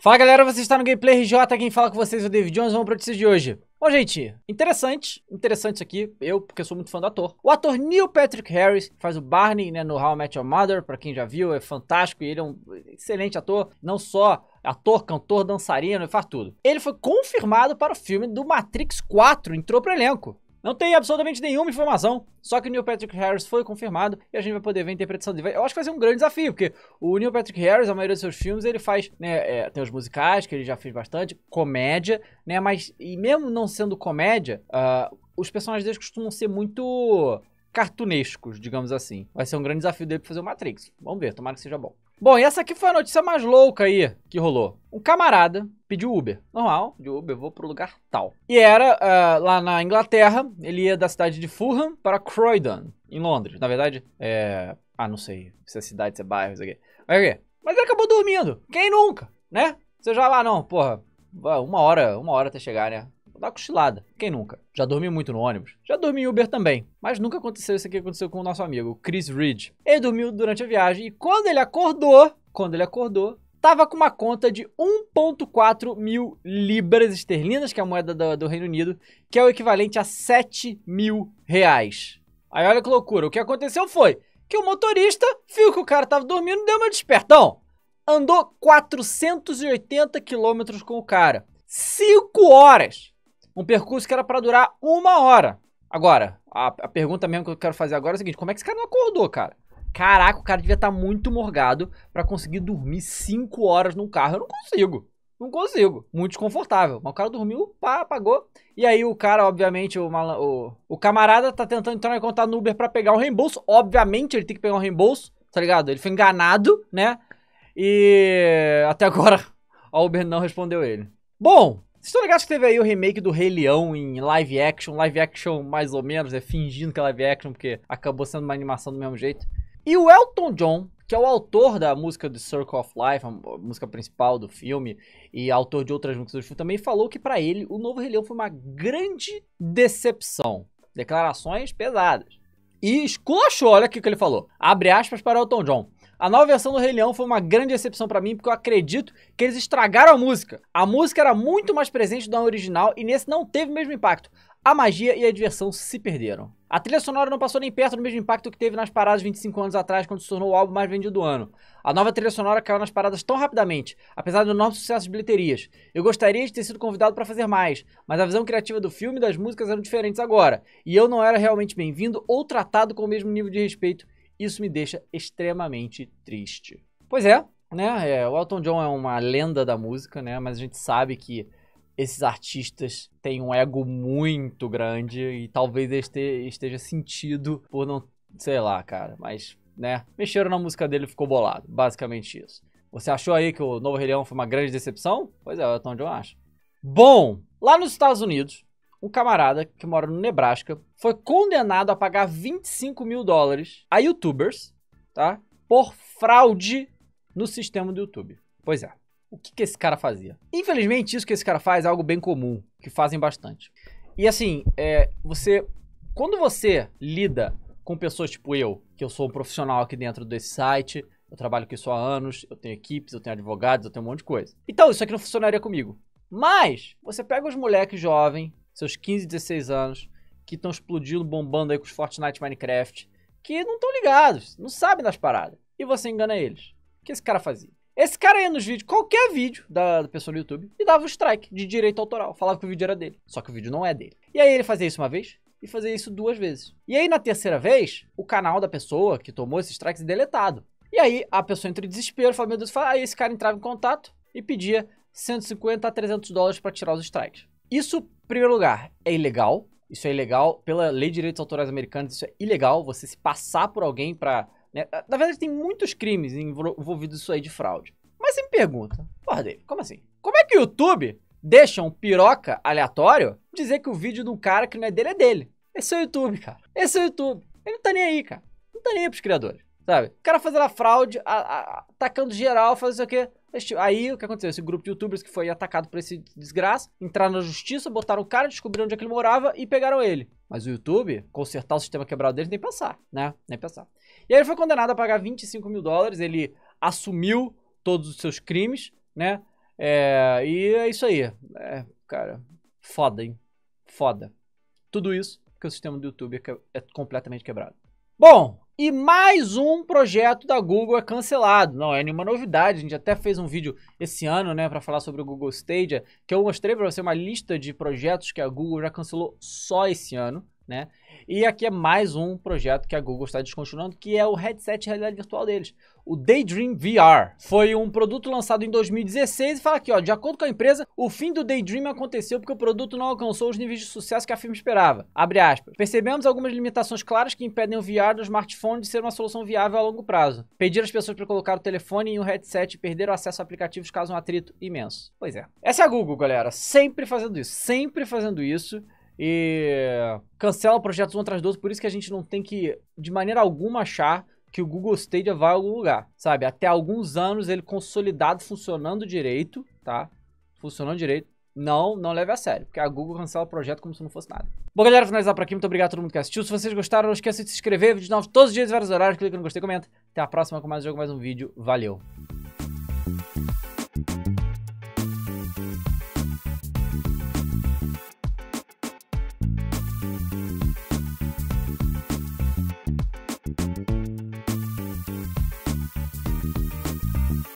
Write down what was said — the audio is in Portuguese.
Fala galera, você está no Gameplay RJ, quem fala com vocês é o David Jones, vamos para notícias de hoje. Bom, gente, interessante, interessante isso aqui, eu, porque sou muito fã do ator. O ator Neil Patrick Harris faz o Barney, né, no How I Met Your Mother, para quem já viu, é fantástico, e ele é um excelente ator, não só ator, cantor, dançarino, ele faz tudo. Ele foi confirmado para o filme do Matrix 4, entrou para o elenco. Não tem absolutamente nenhuma informação, só que o Neil Patrick Harris foi confirmado e a gente vai poder ver a interpretação dele. Eu acho que vai ser um grande desafio, porque o Neil Patrick Harris, a maioria dos seus filmes, ele faz, né, é, tem os musicais, que ele já fez bastante, comédia, né, mas e mesmo não sendo comédia, uh, os personagens deles costumam ser muito cartunescos, digamos assim. Vai ser um grande desafio dele pra fazer o Matrix. Vamos ver, tomara que seja bom. Bom, e essa aqui foi a notícia mais louca aí que rolou. Um camarada pedi Uber. Normal, de Uber, vou pro lugar tal. E era uh, lá na Inglaterra, ele ia da cidade de Fulham para Croydon, em Londres. Na verdade, é. Ah, não sei se é cidade, se é bairro, isso aqui. Mas, aqui. É Mas ele acabou dormindo. Quem nunca, né? Você já lá, ah, não, porra. Uma hora, uma hora até chegar, né? Vou dar uma cochilada. Quem nunca? Já dormi muito no ônibus. Já dormi em Uber também. Mas nunca aconteceu isso que aconteceu com o nosso amigo, Chris Reed. Ele dormiu durante a viagem e quando ele acordou, quando ele acordou, estava com uma conta de 1,4 mil libras esterlinas, que é a moeda do, do, Reino Unido, que é o equivalente a 7 mil reais. Aí olha que loucura, o que aconteceu foi que o motorista viu que o cara estava dormindo deu uma despertão. Andou 480 quilômetros com o cara. 5 horas! Um percurso que era para durar uma hora. Agora, a, a pergunta mesmo que eu quero fazer agora é a seguinte, como é que esse cara não acordou, cara? Caraca, o cara devia estar tá muito morgado para conseguir dormir 5 horas num carro. Eu não consigo. Não consigo. Muito desconfortável. Mas o cara dormiu, pá, apagou. E aí o cara, obviamente, o, mal... o... o camarada tá tentando entrar em contato no Uber para pegar um reembolso. Obviamente ele tem que pegar um reembolso, tá ligado? Ele foi enganado, né? E até agora a Uber não respondeu ele. Bom, vocês estão ligados que teve aí o remake do Rei Leão em live action? Live action mais ou menos, é fingindo que é live action, porque acabou sendo uma animação do mesmo jeito. E o Elton John, que é o autor da música The Circle of Life, a música principal do filme, e autor de outras músicas do filme, também falou que para ele o Novo Rei Leão foi uma grande decepção. Declarações pesadas. E esculachou, olha aqui o que ele falou. Abre aspas para Elton John. A nova versão do Rei Leão foi uma grande decepção para mim, porque eu acredito que eles estragaram a música. A música era muito mais presente na original e nesse não teve o mesmo impacto. A magia e a diversão se perderam. A trilha sonora não passou nem perto do mesmo impacto que teve nas paradas 25 anos atrás, quando se tornou o álbum mais vendido do ano. A nova trilha sonora caiu nas paradas tão rapidamente, apesar do enorme sucesso de bilheterias. Eu gostaria de ter sido convidado para fazer mais, mas a visão criativa do filme e das músicas eram diferentes agora, e eu não era realmente bem-vindo ou tratado com o mesmo nível de respeito isso me deixa extremamente triste. Pois é, né? É, o Elton John é uma lenda da música, né? Mas a gente sabe que esses artistas têm um ego muito grande e talvez esteja sentido por não, sei lá, cara, mas, né? Mexeram na música dele e ficou bolado, basicamente isso. Você achou aí que o Novo Rei Leão foi uma grande decepção? Pois é, o Elton John acha. Bom, lá nos Estados Unidos, um camarada que mora no Nebraska foi condenado a pagar 25 mil dólares a youtubers, tá? Por fraude no sistema do YouTube. Pois é. O que, que esse cara fazia? Infelizmente, isso que esse cara faz é algo bem comum, que fazem bastante. E assim, é, você. Quando você lida com pessoas tipo eu, que eu sou um profissional aqui dentro desse site, eu trabalho aqui só há anos, eu tenho equipes, eu tenho advogados, eu tenho um monte de coisa. Então, isso aqui não funcionaria comigo. Mas, você pega os moleques jovem, seus 15, 16 anos, que estão explodindo, bombando aí com os Fortnite Minecraft, que não estão ligados, não sabem das paradas. E você engana eles. O que esse cara fazia? Esse cara ia nos vídeos, qualquer vídeo da, pessoa no YouTube, e dava um strike de direito autoral. Falava que o vídeo era dele. Só que o vídeo não é dele. E aí ele fazia isso uma vez, e fazia isso duas vezes. E aí, na terceira vez, o canal da pessoa que tomou esse strikes é deletado. E aí, a pessoa entra em desespero, fala, meu Deus, fala, aí esse cara entrava em contato e pedia 150 a 300 dólares para tirar os strikes. Isso primeiro lugar, é ilegal. Isso é ilegal. Pela lei de direitos autorais americanos, isso é ilegal. Você se passar por alguém pra. Né? Na verdade, tem muitos crimes envolvidos isso aí de fraude. Mas você me pergunta, porra, David, como assim? Como é que o YouTube deixa um piroca aleatório dizer que o vídeo de um cara que não é dele é dele? Esse é o YouTube, cara. Esse é o YouTube. Ele não tá nem aí, cara. Não tá nem aí pros criadores, sabe? O cara fazendo a fraude, a, a, atacando geral, fazendo isso aqui. Aí o que aconteceu? Esse grupo de youtubers que foi atacado por esse desgraça entraram na justiça, botaram o cara, descobriram onde é que ele morava e pegaram ele. Mas o YouTube, consertar o sistema quebrado dele, nem pensar, né? Nem pensar. E aí ele foi condenado a pagar 25 mil dólares, ele assumiu todos os seus crimes, né? É, e é isso aí. É, cara, foda, hein? Foda. Tudo isso porque o sistema do YouTube é, é completamente quebrado. Bom, e mais um projeto da Google é cancelado. Não é nenhuma novidade, a gente até fez um vídeo esse ano, né, para falar sobre o Google Stadia, que eu mostrei para você uma lista de projetos que a Google já cancelou só esse ano né? E aqui é mais um projeto que a Google está descontinuando, que é o headset de realidade virtual deles. O Daydream VR foi um produto lançado em 2016 e fala aqui, ó, de acordo com a empresa, o fim do Daydream aconteceu porque o produto não alcançou os níveis de sucesso que a firma esperava. Abre aspas. Percebemos algumas limitações claras que impedem o VR do smartphone de ser uma solução viável a longo prazo. Pedir às pessoas para colocar o telefone em um headset e perder o acesso a aplicativos causa um atrito imenso. Pois é. Essa é a Google, galera, sempre fazendo isso, sempre fazendo isso e cancela projetos um atrás do outro, por isso que a gente não tem que, de maneira alguma, achar que o Google Stadia vai a algum lugar, sabe? Até alguns anos ele consolidado, funcionando direito, tá? Funcionando direito. Não, não leve a sério, porque a Google cancela o projeto como se não fosse nada. Bom, galera, finalizar por aqui. Muito obrigado a todo mundo que assistiu. Se vocês gostaram, não esqueça de se inscrever. Vídeos novos todos os dias, vários horários. Clica no gostei, comenta. Até a próxima com mais um jogo, mais um vídeo. Valeu!